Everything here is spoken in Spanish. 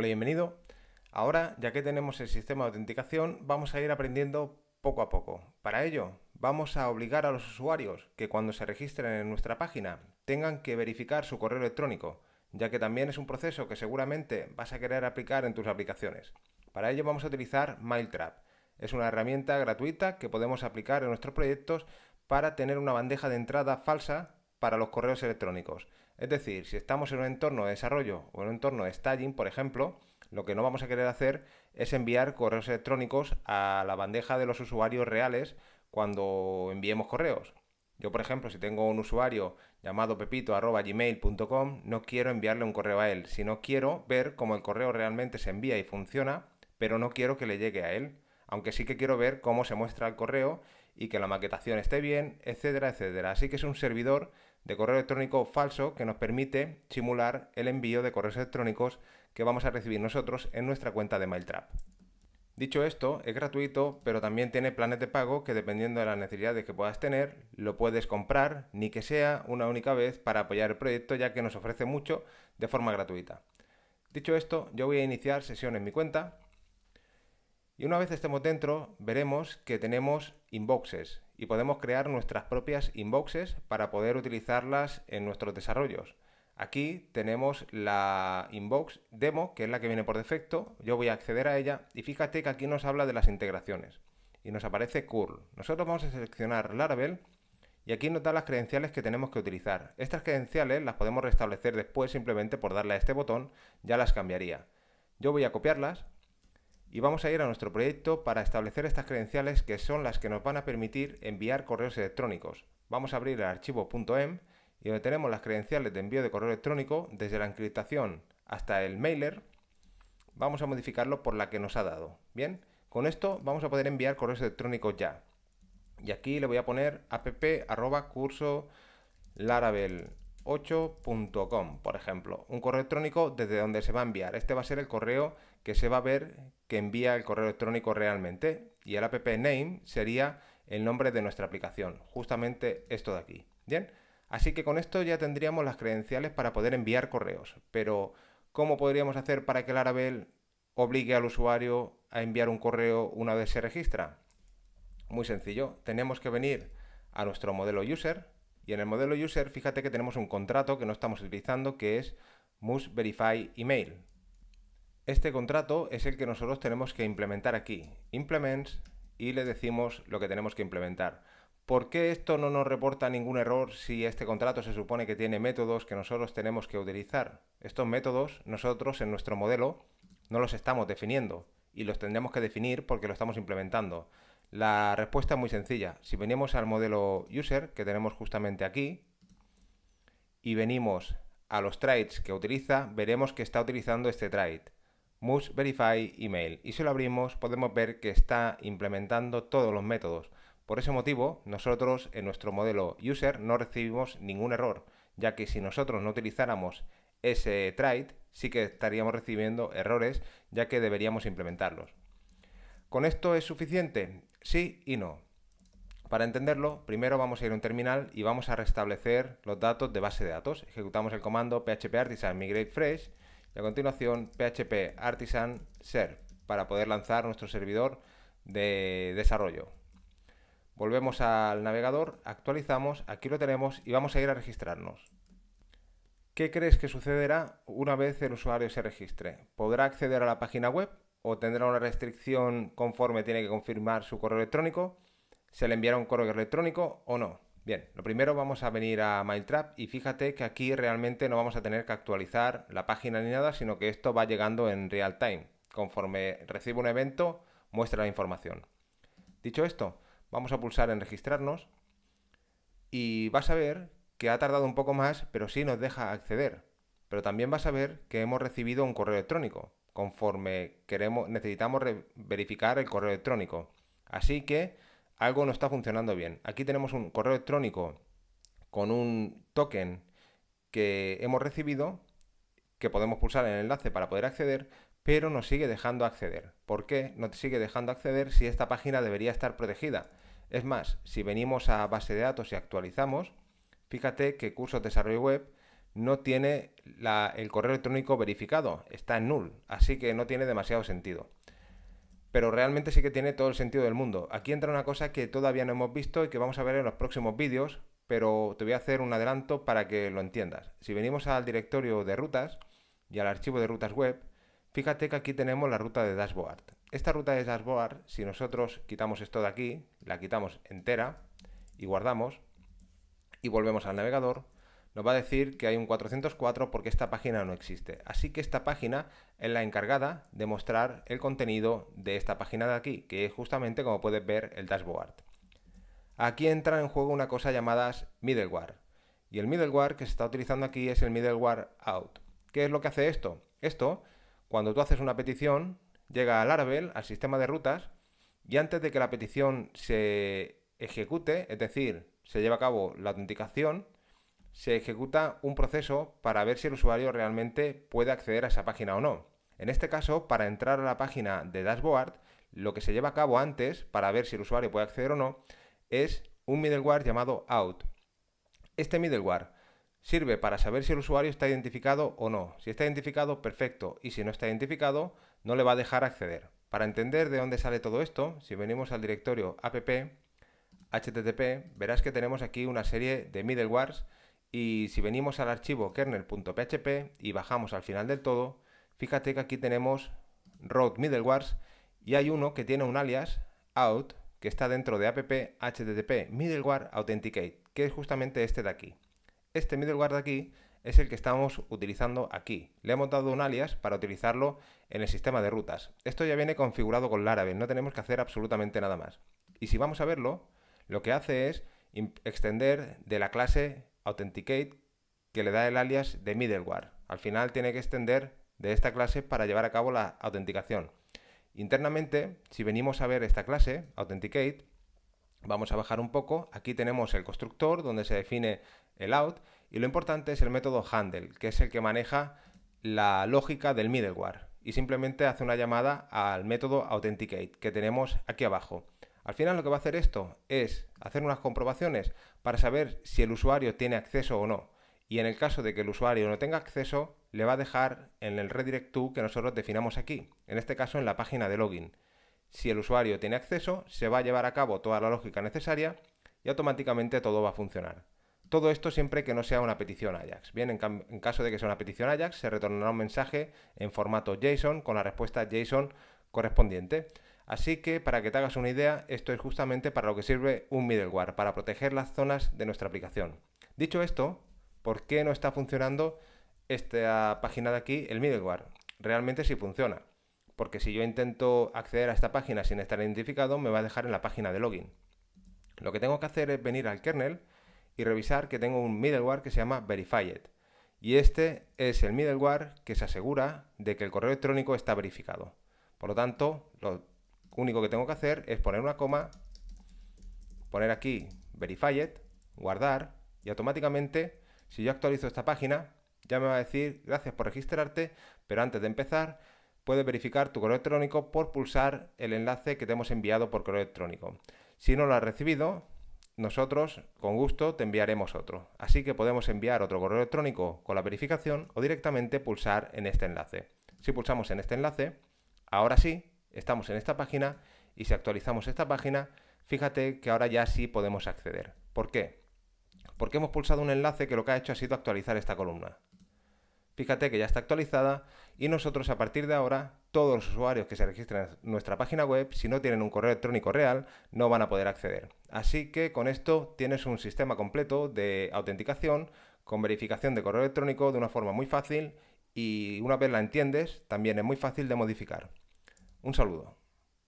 Hola bienvenido. Ahora, ya que tenemos el sistema de autenticación, vamos a ir aprendiendo poco a poco. Para ello, vamos a obligar a los usuarios que cuando se registren en nuestra página tengan que verificar su correo electrónico, ya que también es un proceso que seguramente vas a querer aplicar en tus aplicaciones. Para ello vamos a utilizar MailTrap. Es una herramienta gratuita que podemos aplicar en nuestros proyectos para tener una bandeja de entrada falsa para los correos electrónicos. Es decir, si estamos en un entorno de desarrollo o en un entorno de staging, por ejemplo, lo que no vamos a querer hacer es enviar correos electrónicos a la bandeja de los usuarios reales cuando enviemos correos. Yo, por ejemplo, si tengo un usuario llamado pepito.gmail.com, no quiero enviarle un correo a él, sino quiero ver cómo el correo realmente se envía y funciona, pero no quiero que le llegue a él. Aunque sí que quiero ver cómo se muestra el correo y que la maquetación esté bien, etcétera, etcétera. Así que es un servidor de correo electrónico falso que nos permite simular el envío de correos electrónicos que vamos a recibir nosotros en nuestra cuenta de MailTrap. Dicho esto, es gratuito, pero también tiene planes de pago que dependiendo de las necesidades que puedas tener, lo puedes comprar, ni que sea una única vez, para apoyar el proyecto ya que nos ofrece mucho de forma gratuita. Dicho esto, yo voy a iniciar sesión en mi cuenta y una vez estemos dentro, veremos que tenemos inboxes y podemos crear nuestras propias inboxes para poder utilizarlas en nuestros desarrollos. Aquí tenemos la inbox demo, que es la que viene por defecto. Yo voy a acceder a ella y fíjate que aquí nos habla de las integraciones y nos aparece curl. Nosotros vamos a seleccionar Laravel y aquí nos da las credenciales que tenemos que utilizar. Estas credenciales las podemos restablecer después simplemente por darle a este botón, ya las cambiaría. Yo voy a copiarlas y vamos a ir a nuestro proyecto para establecer estas credenciales que son las que nos van a permitir enviar correos electrónicos. Vamos a abrir el archivo .em y donde tenemos las credenciales de envío de correo electrónico desde la encriptación hasta el mailer, vamos a modificarlo por la que nos ha dado. Bien, con esto vamos a poder enviar correos electrónicos ya. Y aquí le voy a poner appcursolaravel 8com por ejemplo, un correo electrónico desde donde se va a enviar. Este va a ser el correo que se va a ver que envía el correo electrónico realmente y el app name sería el nombre de nuestra aplicación, justamente esto de aquí. Bien, así que con esto ya tendríamos las credenciales para poder enviar correos, pero ¿cómo podríamos hacer para que Laravel obligue al usuario a enviar un correo una vez se registra? Muy sencillo, tenemos que venir a nuestro modelo user y en el modelo user fíjate que tenemos un contrato que no estamos utilizando que es must verify email. Este contrato es el que nosotros tenemos que implementar aquí. Implements y le decimos lo que tenemos que implementar. ¿Por qué esto no nos reporta ningún error si este contrato se supone que tiene métodos que nosotros tenemos que utilizar? Estos métodos nosotros en nuestro modelo no los estamos definiendo y los tendremos que definir porque lo estamos implementando. La respuesta es muy sencilla. Si venimos al modelo user que tenemos justamente aquí y venimos a los traits que utiliza, veremos que está utilizando este trait. Must Verify Email. Y si lo abrimos podemos ver que está implementando todos los métodos. Por ese motivo, nosotros en nuestro modelo user no recibimos ningún error, ya que si nosotros no utilizáramos ese trait, sí que estaríamos recibiendo errores, ya que deberíamos implementarlos. ¿Con esto es suficiente? Sí y no. Para entenderlo, primero vamos a ir a un terminal y vamos a restablecer los datos de base de datos. Ejecutamos el comando php artisan migrate fresh y a continuación, PHP Artisan Serve para poder lanzar nuestro servidor de desarrollo. Volvemos al navegador, actualizamos, aquí lo tenemos y vamos a ir a registrarnos. ¿Qué crees que sucederá una vez el usuario se registre? ¿Podrá acceder a la página web o tendrá una restricción conforme tiene que confirmar su correo electrónico? ¿Se le enviará un correo electrónico o no? Bien, lo primero vamos a venir a MailTrap y fíjate que aquí realmente no vamos a tener que actualizar la página ni nada, sino que esto va llegando en real time. Conforme recibe un evento, muestra la información. Dicho esto, vamos a pulsar en registrarnos y vas a ver que ha tardado un poco más, pero sí nos deja acceder. Pero también vas a ver que hemos recibido un correo electrónico, conforme queremos, necesitamos verificar el correo electrónico. Así que algo no está funcionando bien. Aquí tenemos un correo electrónico con un token que hemos recibido, que podemos pulsar en el enlace para poder acceder, pero nos sigue dejando acceder. ¿Por qué no te sigue dejando acceder si esta página debería estar protegida? Es más, si venimos a base de datos y actualizamos, fíjate que Cursos Desarrollo Web no tiene el correo electrónico verificado, está en null, así que no tiene demasiado sentido pero realmente sí que tiene todo el sentido del mundo. Aquí entra una cosa que todavía no hemos visto y que vamos a ver en los próximos vídeos, pero te voy a hacer un adelanto para que lo entiendas. Si venimos al directorio de rutas y al archivo de rutas web, fíjate que aquí tenemos la ruta de dashboard. Esta ruta de dashboard, si nosotros quitamos esto de aquí, la quitamos entera y guardamos y volvemos al navegador, nos va a decir que hay un 404 porque esta página no existe. Así que esta página es la encargada de mostrar el contenido de esta página de aquí, que es justamente como puedes ver el dashboard. Aquí entra en juego una cosa llamada middleware. Y el middleware que se está utilizando aquí es el middleware out. ¿Qué es lo que hace esto? Esto, cuando tú haces una petición, llega al Laravel, al sistema de rutas, y antes de que la petición se ejecute, es decir, se lleve a cabo la autenticación, se ejecuta un proceso para ver si el usuario realmente puede acceder a esa página o no. En este caso, para entrar a la página de Dashboard, lo que se lleva a cabo antes, para ver si el usuario puede acceder o no, es un middleware llamado out. Este middleware sirve para saber si el usuario está identificado o no. Si está identificado, perfecto. Y si no está identificado, no le va a dejar acceder. Para entender de dónde sale todo esto, si venimos al directorio app, http, verás que tenemos aquí una serie de middlewares y si venimos al archivo kernel.php y bajamos al final del todo, fíjate que aquí tenemos Road middlewares y hay uno que tiene un alias out que está dentro de app http middleware authenticate, que es justamente este de aquí. Este middleware de aquí es el que estamos utilizando aquí. Le hemos dado un alias para utilizarlo en el sistema de rutas. Esto ya viene configurado con Laravel, no tenemos que hacer absolutamente nada más. Y si vamos a verlo, lo que hace es extender de la clase Authenticate que le da el alias de middleware. Al final tiene que extender de esta clase para llevar a cabo la autenticación. Internamente, si venimos a ver esta clase, Authenticate, vamos a bajar un poco. Aquí tenemos el constructor donde se define el out y lo importante es el método handle, que es el que maneja la lógica del middleware y simplemente hace una llamada al método authenticate que tenemos aquí abajo. Al final lo que va a hacer esto es hacer unas comprobaciones para saber si el usuario tiene acceso o no. Y en el caso de que el usuario no tenga acceso, le va a dejar en el redirect to que nosotros definamos aquí, en este caso en la página de login. Si el usuario tiene acceso, se va a llevar a cabo toda la lógica necesaria y automáticamente todo va a funcionar. Todo esto siempre que no sea una petición Ajax. Bien, en, en, caso de que sea una petición Ajax, se retornará un mensaje en formato JSON con la respuesta JSON correspondiente. Así que, para que te hagas una idea, esto es justamente para lo que sirve un middleware, para proteger las zonas de nuestra aplicación. Dicho esto, ¿por qué no está funcionando esta página de aquí, el middleware? Realmente sí funciona, porque si yo intento acceder a esta página sin estar identificado, me va a dejar en la página de login. Lo que tengo que hacer es venir al kernel y revisar que tengo un middleware que se llama Verified. Y este es el middleware que se asegura de que el correo electrónico está verificado. Por lo tanto, lo único que tengo que hacer es poner una coma, poner aquí verify it, guardar y automáticamente si yo actualizo esta página ya me va a decir gracias por registrarte, pero antes de empezar puedes verificar tu correo electrónico por pulsar el enlace que te hemos enviado por correo electrónico. Si no lo has recibido, nosotros con gusto te enviaremos otro. Así que podemos enviar otro correo electrónico con la verificación o directamente pulsar en este enlace. Si pulsamos en este enlace, ahora sí estamos en esta página y si actualizamos esta página, fíjate que ahora ya sí podemos acceder. ¿Por qué? Porque hemos pulsado un enlace que lo que ha hecho ha sido actualizar esta columna. Fíjate que ya está actualizada y nosotros a partir de ahora, todos los usuarios que se registren en nuestra página web, si no tienen un correo electrónico real, no van a poder acceder. Así que con esto tienes un sistema completo de autenticación con verificación de correo electrónico de una forma muy fácil y una vez la entiendes, también es muy fácil de modificar. Un saludo.